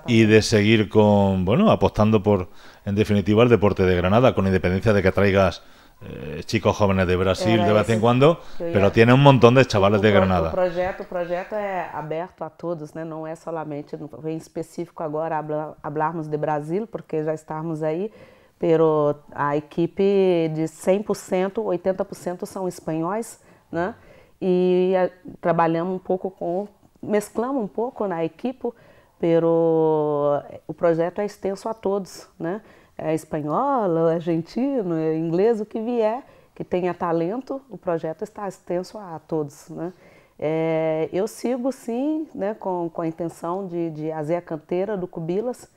y de seguir con, bueno, apostando por, en definitiva, el deporte de Granada, con independencia de que traigas eh, chicos jóvenes de Brasil Era de vez em quando, mas tem um montão de chavales de Granada. O projeto, o projeto é aberto a todos, né? não é solamente, em específico agora, falarmos de Brasil, porque já estamos aí, mas a equipe de 100%, 80% são espanhóis, né? e eh, trabalhamos um pouco com, mesclamos um pouco na equipe, mas o projeto é extenso a todos, né? é, espanhola, é argentino, é inglês, o que vier, que tenha talento, o projeto está extenso a todos. Né? É, eu sigo sim né, com, com a intenção de, de fazer a canteira do Cubilas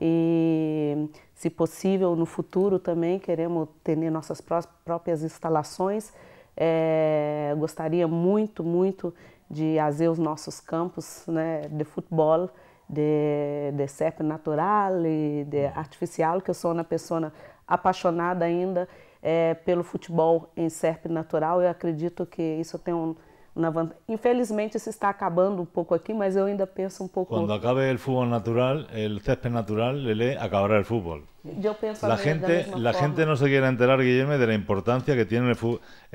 e, se possível, no futuro também queremos ter nossas próprias instalações. É, gostaria muito, muito de fazer os nossos campos né, de futebol de, de natural e de hum. artificial, que eu sou uma pessoa apaixonada ainda é, pelo futebol em serpe natural. Eu acredito que isso tem um, uma vantagem. Infelizmente, isso está acabando um pouco aqui, mas eu ainda penso um pouco. Quando acabe o futebol natural, o césped natural, Lele, acabará o futebol. eu penso la gente, la forma. gente não se quer enterar, Guilherme de importância importancia que tem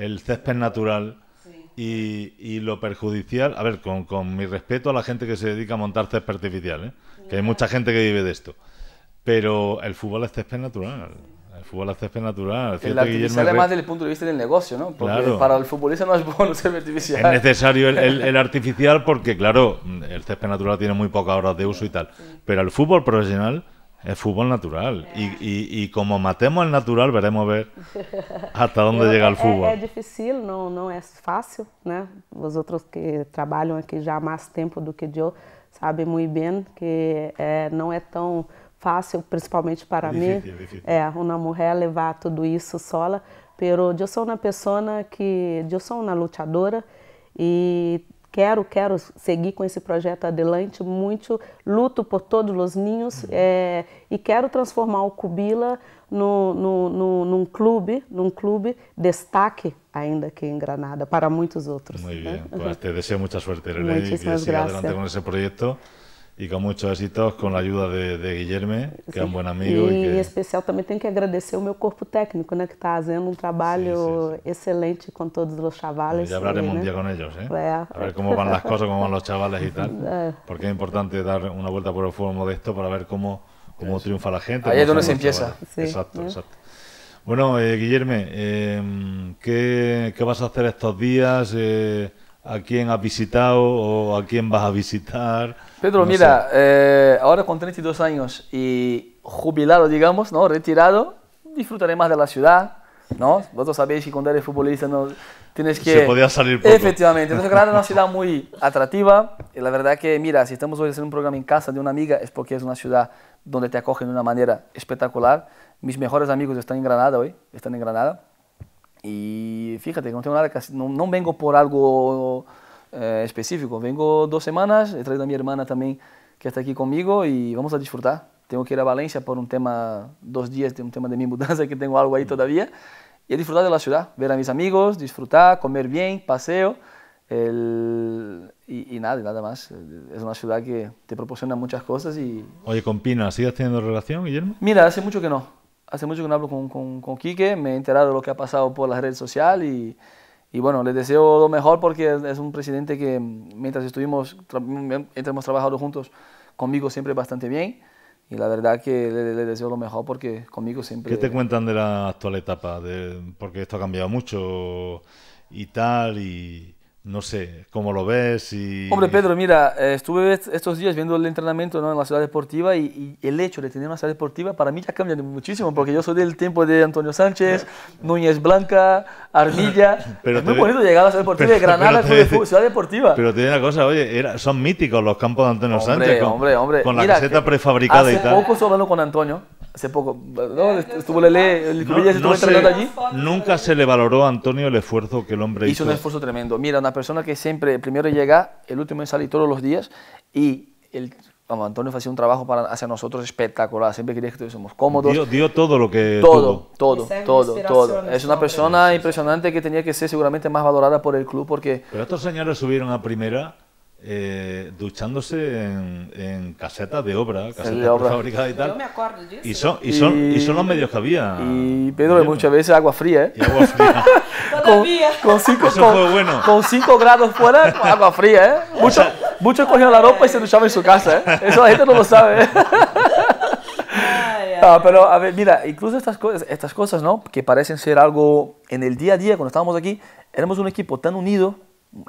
o césped natural y, y, lo perjudicial, a ver, con, con, mi respeto a la gente que se dedica a montar césped artificial, ¿eh? que hay mucha gente que vive de esto, pero el fútbol es césped natural. El fútbol es césped natural. El artificial además desde el punto de vista del negocio, ¿no? Porque para el futbolista no es bueno el césped artificial. Es necesario el, el, el, artificial porque, claro, el césped natural tiene muy pocas horas de uso y tal. Pero el fútbol profesional Es fútbol natural. Y, y, y, como matemos el natural, veremos ver hasta dónde chega llega el é, fútbol. É, é, difícil, não, não é fácil, né? Os outros que trabalham aqui já há mais tempo do que eu sabem muito bem que é, não é tão fácil, principalmente para é mim. Difícil, é, é, uma mulher levar tudo isso sola. Pero eu sou uma pessoa que eu sou uma lutadora e quero, quero seguir com esse projeto adelante, muito luto por todos os ninhos uhum. é, e quero transformar o Cubila no, no, no, num clube, num clube destaque ainda aqui em Granada para muitos outros. Muito né? bem. pues uhum. te desejo muita sorte, Irene, e que adiante adelante esse projeto. Y con muchos éxito con la ayuda de, de que es un buen amigo. Y especial también tengo que agradecer a mi cuerpo técnico, que está haciendo un um trabajo excelente con todos los chavales. y hablaremos un día con ellos, eh? A ver cómo van las cosas, cómo van los chavales y tal. Porque es importante dar una vuelta por el foro modesto para ver cómo cómo triunfa la gente. Ahí es donde se empieza. Exacto, exacto. Bueno, eh, Guillerme, eh, ¿qué, ¿qué, vas a hacer estos días? Eh, ¿A quién has visitado o a quién vas a visitar? Pedro, mira, eh, ahora con 32 años y jubilado, digamos, ¿no? Retirado, disfrutaré más de la ciudad, ¿no? Vosotros sabéis que cuando eres futbolista no tienes que... Se podía salir Efectivamente. Granada es una ciudad muy atractiva. Y la verdad que, mira, si estamos hoy haciendo un programa en casa de una amiga es porque es una ciudad donde te acogen de una manera espectacular. Mis mejores amigos están en Granada hoy, están en Granada. Y fíjate, no tengo nada que no vengo por algo eh, específico. Vengo dos semanas, he traído a mi hermana también que está aquí conmigo y vamos a disfrutar. Tengo que ir a Valencia por un tema, dos días de un tema de mi mudanza que tengo algo ahí mm. todavía. Y disfrutado de la ciudad, ver a mis amigos, disfrutar, comer bien, paseo. El, y, y, nada, nada más. Es una ciudad que te proporciona muchas cosas y... Oye, con Pina, ¿sigues teniendo relación, Guillermo? Mira, hace mucho que no. Hace mucho que no hablo con, con, con Quique, me he enterado de lo que ha pasado por las redes sociales y y bueno, les deseo lo mejor porque es un presidente que mm, mientras estuvimos, mm, hemos trabajado juntos, conmigo siempre bastante bien. Y la verdad que le, deseo lo mejor porque conmigo siempre... ¿Qué te cuentan de la actual etapa? De, porque esto ha cambiado mucho y tal, y, no sé, ¿cómo lo ves? Y... Hombre, Pedro, mira, eh, estuve estos días viendo el entrenamiento ¿no? en la ciudad deportiva y, el hecho de tener una ciudad deportiva para mí ya cambia muchísimo, porque yo soy del tiempo de Antonio Sánchez, Núñez Blanca, Armilla. es muy bonito llegar a la ciudad deportiva pero, de Granada, ciudad deportiva. Pero te digo una cosa, oye, son míticos los campos de Antonio Sánchez. Con, hombre, hombre. Con la caseta eh, prefabricada y tal. poco solo con Antonio hace poco, ¿no? Estuvo Lele, el se no entrenando allí. Nunca se le valoró a Antonio el esfuerzo que el hombre hizo. Hizo un esfuerzo tremendo. Mira, una persona que siempre, primero llega, el último en salir todos los días y el Antonio hacía un trabajo para, hacia nosotros espectacular, siempre quería que estuviésemos cómodos. Dio, dio, todo lo que Todo, todo, todo, todo. Es una persona impresionante que tenía que ser seguramente más valorada por el club porque... Pero estos señores subieron a primera eh, duchándose en, casetas de obra, casetas de fabricadas y tal. Yo me acuerdo, yo y, son, y, son, y, son los medios que había. Y Pedro, muchas veces agua fría, ¿eh? Y agua fría. con, con, cinco, grados fuera, pues agua fría, ¿eh? Muchos, cogían la ropa y se duchaban en su casa, ¿eh? Eso la gente no lo sabe, No, ¿eh? ah, pero a ver, mira, incluso estas cosas, estas cosas, ¿no? Que parecen ser algo en el día a día, cuando estábamos aquí, éramos un equipo tan unido,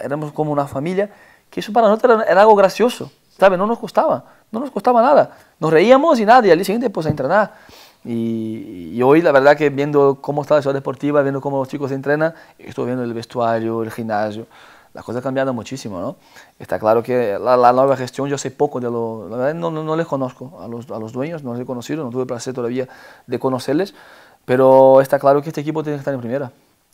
éramos como una familia, que eso para nosotros era, algo gracioso, ¿sabes? No nos costaba, no nos costaba nada. Nos reíamos y nada, y al día siguiente pues a entrenar. Y, hoy la verdad que viendo cómo está la ciudad deportiva, viendo cómo los chicos se entrenan, estoy viendo el vestuario, el gimnasio, la cosa ha cambiado muchísimo, ¿no? Está claro que la, nueva gestión, yo sé poco de lo, la verdad no, no, les conozco a los, a los, dueños, no los he conocido, no tuve el placer todavía de conocerles, pero está claro que este equipo tiene que estar en primera.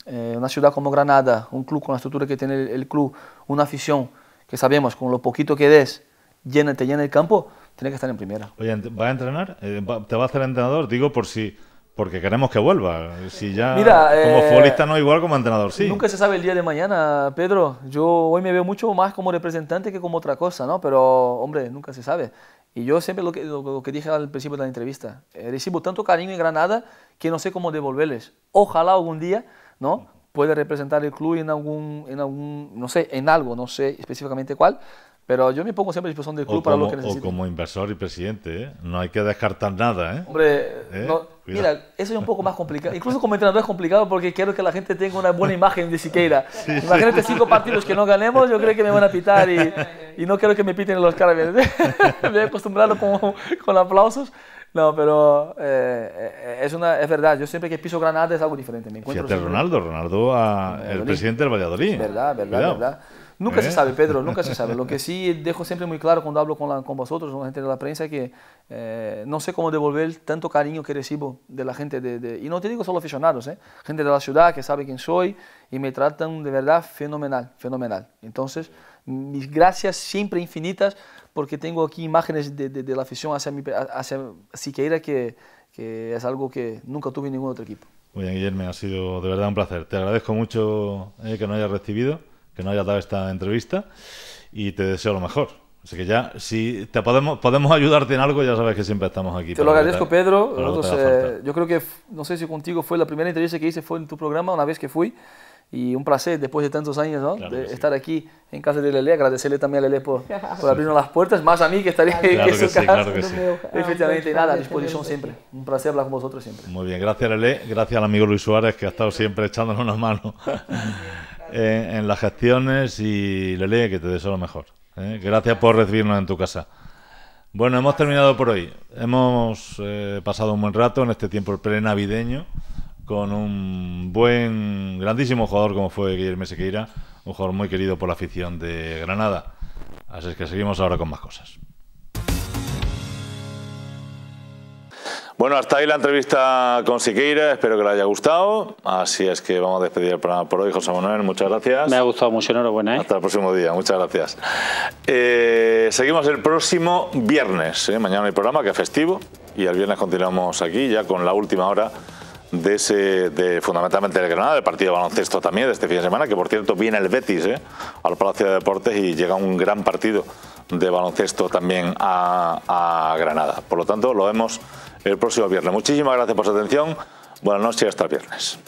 Eh, una ciudad como Granada, un club con la estructura que tiene el club, una afición, que sabemos con lo poquito que des, llena, te llena el campo, tiene que estar en primera. Oye, ¿va a entrenar? Eh, ¿Te va a hacer entrenador? Digo por si... Porque queremos que vuelva. Si ya como eh, futbolista no igual como entrenador, sí. Nunca se sabe el día de mañana, Pedro. Yo hoy me veo mucho más como representante que como otra cosa, ¿no? Pero, hombre, nunca se sabe. Y yo siempre lo que, lo, que dije al principio de la entrevista, eh, recibo tanto cariño en Granada que no sé cómo devolverles. Ojalá algún día, ¿no? puede representar el club en algún, en algún, no sé, en algo, no sé específicamente cuál, pero yo me pongo siempre a disposición del club para lo que necesite. O como inversor y presidente, ¿eh? no hay que descartar nada. ¿eh? Hombre, ¿Eh? mira, eso es un poco más complicado. Incluso como entrenador es complicado porque quiero que la gente tenga una buena imagen de Siqueira. Imagínate cinco partidos que no ganemos, yo creo que me van a pitar y, no quiero que me piten los carabineros. me he acostumbrado con, con aplausos. No, pero eh, eh, es, una, es verdad, yo siempre que piso Granada es algo diferente. Me encuentro Ronaldo, Ronaldo, el presidente del Valladolid. Verdad, verdad, verdad. Nunca ¿Eh? se sabe, Pedro, nunca se sabe. Lo que sí dejo siempre muy claro cuando hablo con, con vosotros, con la gente de la prensa, que no sé cómo devolver tanto cariño que recibo de la gente, de, de, y no te digo solo aficionados, eh, gente de la ciudad que sabe quién soy y me tratan de verdad fenomenal, fenomenal. Entonces, mis gracias siempre infinitas porque tengo aquí imágenes de, de, la afición hacia, mi, hacia Siqueira que, que es algo que nunca tuve en ningún otro equipo. Muy bien, Guillermo, ha sido de verdad un placer. Te agradezco mucho eh, que nos hayas recibido, que nos hayas dado esta entrevista y te deseo lo mejor. Así que ya, si te podemos, podemos ayudarte en algo, ya sabes que siempre estamos aquí. Te lo agradezco, Pedro. Eh, yo creo que, no sé si contigo fue la primera entrevista que hice, fue en tu programa, una vez que fui. Y un placer, después de tantos años, de estar aquí en casa de Lele, agradecerle también a Lele por, abrirnos las puertas, más a mí que estaría en su casa. Claro que Efectivamente, nada, a disposición siempre. Un placer hablar con vosotros siempre. Muy bien, gracias Lele, gracias al amigo Luis Suárez que ha estado siempre echándonos una mano en, las gestiones y Lele, que te deseo lo mejor. ¿eh? Gracias por recibirnos en tu casa. Bueno, hemos terminado por hoy. Hemos eh, pasado un buen rato en este tiempo pre-navideño con un buen, grandísimo jugador como fue Guillermo Siqueira un jugador muy querido por la afición de Granada. Así es que seguimos ahora con más cosas. Bueno, hasta ahí la entrevista con Siqueira, espero que le haya gustado. Así es que vamos a despedir el programa por hoy, José Manuel, muchas gracias. Me ha gustado mucho, enhorabuena. ¿eh? Hasta el próximo día, muchas gracias. Eh, seguimos el próximo viernes, ¿eh? mañana el programa que es festivo y el viernes continuamos aquí ya con la última hora de ese, de, fundamentalmente de Granada, del partido de baloncesto también de este fin de semana, que por cierto viene el Betis ¿eh? al Palacio de Deportes y llega un gran partido de baloncesto también a, a Granada. Por lo tanto, lo vemos el próximo viernes. Muchísimas gracias por su atención. Buenas noches y hasta el viernes.